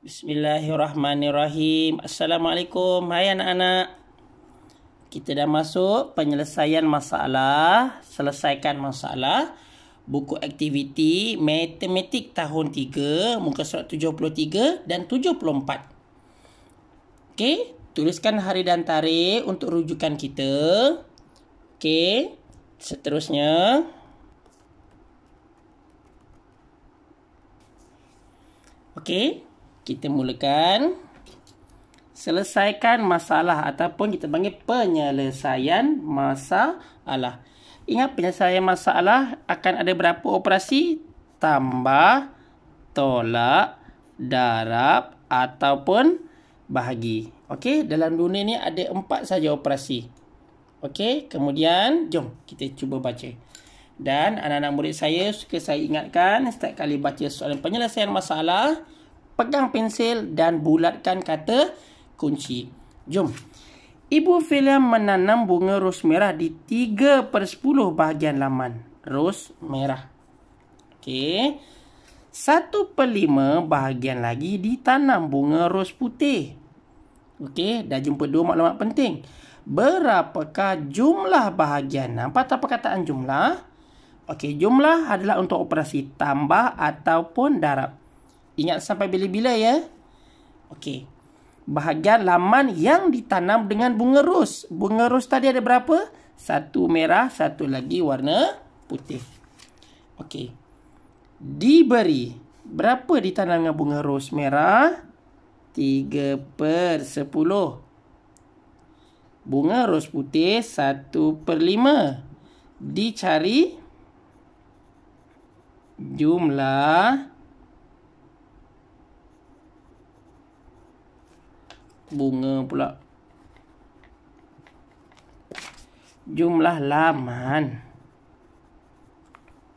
Bismillahirrahmanirrahim. Assalamualaikum. Hai anak-anak. Kita dah masuk penyelesaian masalah. Selesaikan masalah. Buku aktiviti matematik tahun 3. Muka surat 73 dan 74. Okey. Tuliskan hari dan tarikh untuk rujukan kita. Okey. Seterusnya. Okey kita mulakan selesaikan masalah ataupun kita panggil penyelesaian masalah. Ingat penyelesaian masalah akan ada berapa operasi? Tambah, tolak, darab ataupun bahagi. Okey, dalam dunia ni ada empat saja operasi. Okey, kemudian jom kita cuba baca. Dan anak-anak murid saya suka saya ingatkan setiap kali baca soalan penyelesaian masalah, pegang pensel dan bulatkan kata kunci. Jom. Ibu Filia menanam bunga ros merah di 3 per 10 bahagian laman. Ros merah. Okey. Satu per lima bahagian lagi ditanam bunga ros putih. Okey, dah jumpa dua maklumat penting. Berapakah jumlah bahagian? Nampak tak perkataan jumlah? Okey, jumlah adalah untuk operasi tambah ataupun darab. Ingat sampai bila-bila ya. Okey. Bahagian laman yang ditanam dengan bunga ros. Bunga ros tadi ada berapa? Satu merah, satu lagi warna putih. Okey. Diberi. Berapa ditanam dengan bunga ros merah? 3 per 10. Bunga ros putih 1 per 5. Dicari jumlah bunga pula. Jumlah laman.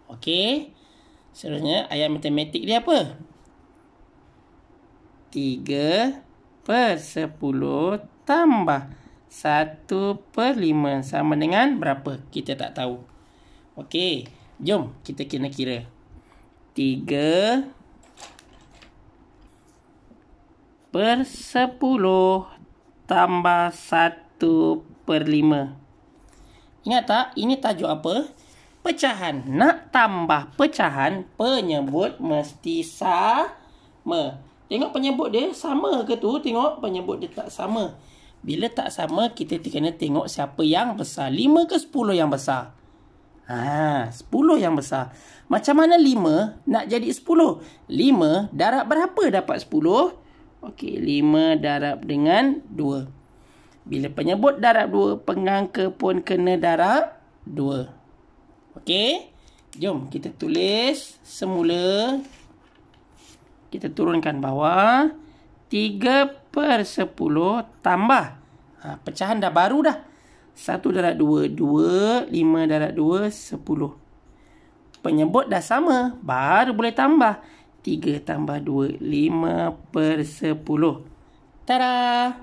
Okey. Seterusnya ayat matematik dia apa? 3 per 10 tambah 1 per 5 sama dengan berapa? Kita tak tahu. Okey. Jom kita kira kira. 3 per 10 tambah 1 per 5. Ingat tak? Ini tajuk apa? Pecahan. Nak tambah pecahan, penyebut mesti sama. Tengok penyebut dia sama ke tu? Tengok penyebut dia tak sama. Bila tak sama, kita kena tengok siapa yang besar. 5 ke 10 yang besar? Ah, ha, 10 yang besar. Macam mana 5 nak jadi 10? 5 darab berapa dapat 10? Okey, 5 darab dengan 2. Bila penyebut darab 2, pengangka pun kena darab 2. Okey, jom kita tulis semula. Kita turunkan bawah. 3 per 10 tambah. Ha, pecahan dah baru dah. 1 darab 2, 2, 5 darab 2, 10. Penyebut dah sama, baru boleh tambah. 3 tambah 2, 5 per 10. Tada!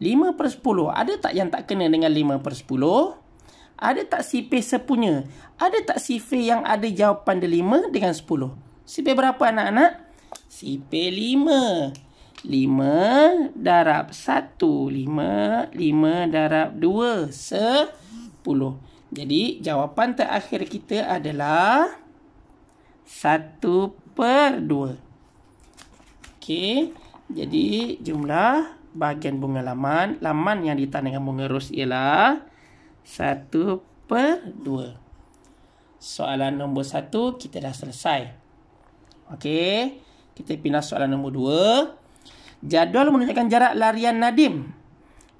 5 per 10. Ada tak yang tak kena dengan 5 per 10? Ada tak sifir sepunya? Ada tak sifir yang ada jawapan 5 dengan 10? Sifir berapa anak-anak? Sifir 5. 5 darab 1. 5, 5 darab 2. 10. Jadi jawapan terakhir kita adalah satu per dua, Okey, jadi jumlah bahagian bunga laman. Laman yang ditan dengan bunga ros ialah 1 per dua. Soalan nombor satu kita dah selesai. Okey, kita pindah soalan nombor dua. Jadual menunjukkan jarak larian Nadim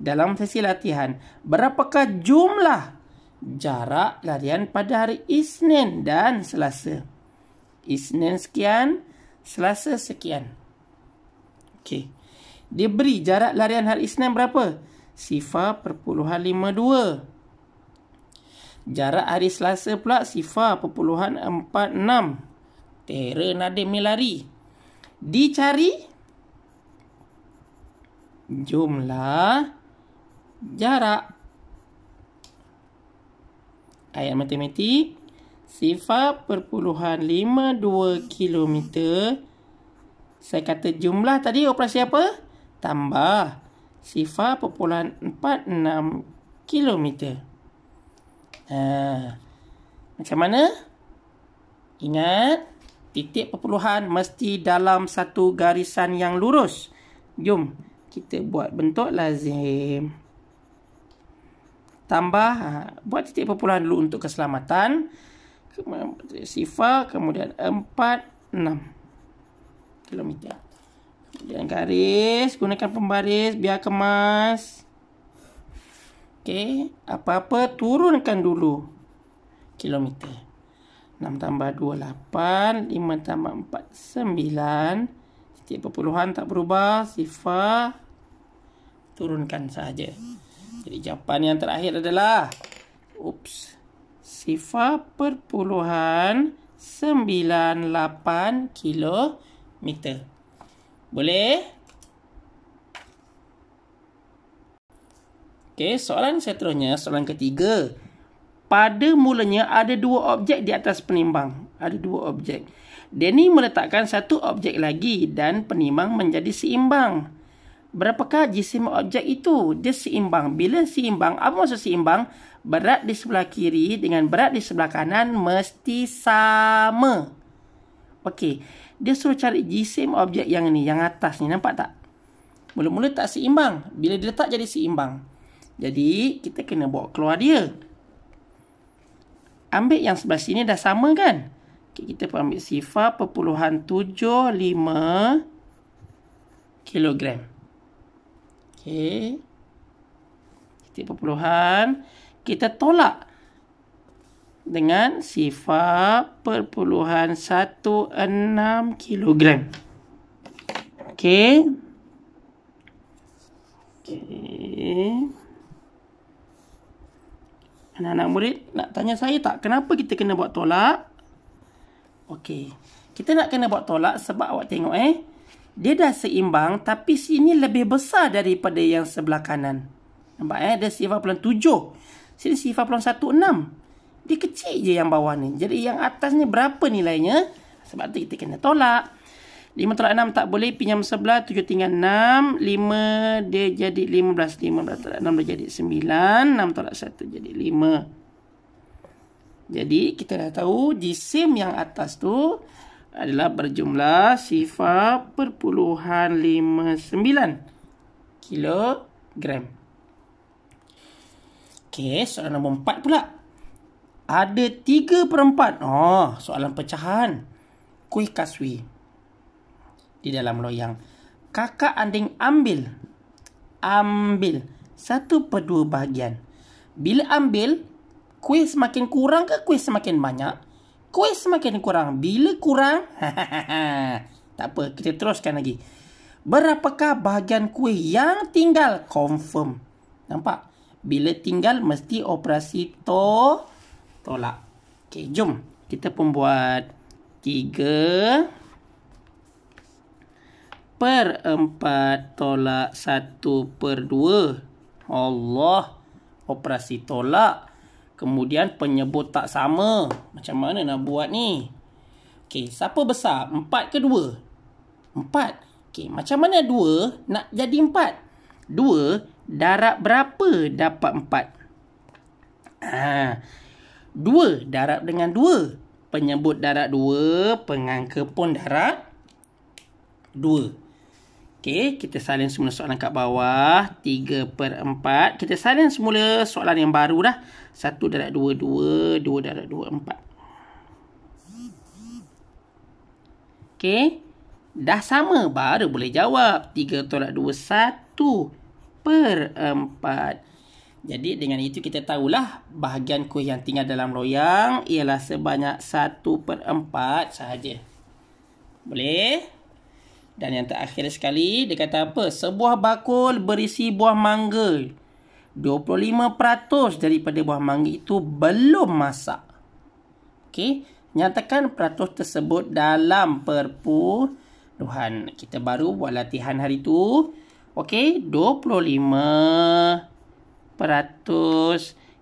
dalam sesi latihan. Berapakah jumlah jarak larian pada hari Isnin dan Selasa? Isnin sekian, Selasa sekian. Okey. Dia beri jarak larian hal Isnin berapa? Sifar perpuluhan lima dua. Jarak hari Selasa pula sifar perpuluhan 46. Tera Nadim ni lari. Dicari jumlah jarak. Ayat matematik perpuluhan 0.52 km. Saya kata jumlah tadi operasi apa? Tambah perpuluhan 0.46 km. Ha. Macam mana? Ingat, titik perpuluhan mesti dalam satu garisan yang lurus. Jom, kita buat bentuk lazim. Tambah, ha, buat titik perpuluhan dulu untuk keselamatan. Keselamatan sifar kemudian 4 6 kilometer. kemudian garis gunakan pembaris biar kemas okey apa-apa turunkan dulu kilometer 6 tambah 2 8 5 tambah 4 9 Setiap perpuluhan tak berubah sifar turunkan saja. jadi jawapan yang terakhir adalah ups sifar perpuluhan sembilan lapan kilometer. Boleh? Okey, soalan seterusnya, soalan ketiga. Pada mulanya ada dua objek di atas penimbang. Ada dua objek. Denny meletakkan satu objek lagi dan penimbang menjadi seimbang berapakah jisim objek itu? Dia seimbang. Bila seimbang, apa maksud seimbang? Berat di sebelah kiri dengan berat di sebelah kanan mesti sama. Okey, dia suruh cari jisim objek yang ni, yang atas ni. Nampak tak? Mula-mula tak seimbang. Bila dia letak jadi seimbang. Jadi, kita kena bawa keluar dia. Ambil yang sebelah sini dah sama kan? Okay, kita pun ambil sifar perpuluhan tujuh lima kilogram. Okey. Titik perpuluhan. Kita tolak dengan sifat perpuluhan 16 kilogram. Okey. Okey. Anak-anak murid nak tanya saya tak kenapa kita kena buat tolak? Okey. Kita nak kena buat tolak sebab awak tengok eh dia dah seimbang tapi sini lebih besar daripada yang sebelah kanan. Nampak eh? Dia sifar pulang tujuh. Sini sifar pulang satu enam. Dia kecil je yang bawah ni. Jadi yang atas ni berapa nilainya? Sebab tu kita kena tolak. Lima tolak enam tak boleh. Pinjam sebelah tujuh tinggal enam. Lima dia jadi lima belas. Lima belas tolak enam dia jadi sembilan. Enam tolak satu jadi lima. Jadi kita dah tahu jisim yang atas tu adalah berjumlah sifar perpuluhan lima sembilan kilogram. Okey, soalan nombor empat pula. Ada tiga perempat. Oh, soalan pecahan. Kuih kaswi. Di dalam loyang. Kakak anding ambil. Ambil. Satu per dua bahagian. Bila ambil, kuih semakin kurang ke kuih semakin banyak? kuih semakin kurang. Bila kurang? tak apa, kita teruskan lagi. Berapakah bahagian kuih yang tinggal? Confirm. Nampak? Bila tinggal, mesti operasi to tolak. Okey, jom. Kita pun buat 3 per 4 tolak 1 per 2. Allah. Operasi tolak. Kemudian penyebut tak sama. Macam mana nak buat ni? Okey, siapa besar? Empat ke dua? Empat. Okey, macam mana dua nak jadi empat? Dua, darab berapa dapat empat? Haa. Dua, darab dengan dua. Penyebut darab dua, pengangka pun darab dua. Okey, kita salin semula soalan kat bawah. 3 per 4. Kita salin semula soalan yang baru dah. 1 darat 2, 2. 2 darat 2, 4. Okey. Dah sama, baru boleh jawab. 3 tolak 2, 1 per 4. Jadi dengan itu kita tahulah bahagian kuih yang tinggal dalam loyang ialah sebanyak 1 per 4 sahaja. Boleh? Boleh? Dan yang terakhir sekali, dia kata apa? Sebuah bakul berisi buah mangga. 25% daripada buah mangga itu belum masak. Okey, nyatakan peratus tersebut dalam perpuluhan. Kita baru buat latihan hari itu. Okey, 25%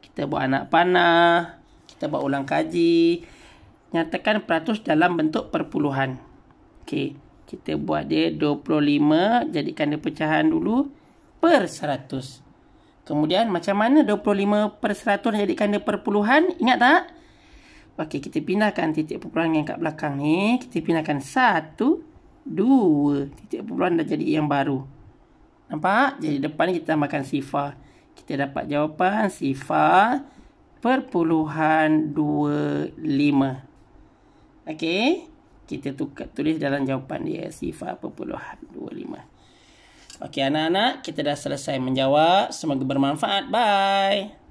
kita buat anak panah. Kita buat ulang kaji. Nyatakan peratus dalam bentuk perpuluhan. Okey. Kita buat dia 25 Jadikan dia pecahan dulu Per 100 Kemudian macam mana 25 per 100 Jadikan dia perpuluhan Ingat tak? Okey kita pindahkan titik perpuluhan yang kat belakang ni Kita pindahkan 1 2 Titik perpuluhan dah jadi yang baru Nampak? Jadi depan kita tambahkan sifar Kita dapat jawapan sifar Perpuluhan 25 Okey kita tukar tulis dalam jawapan dia sifar perpuluhan 25. Okey anak-anak, kita dah selesai menjawab. Semoga bermanfaat. Bye.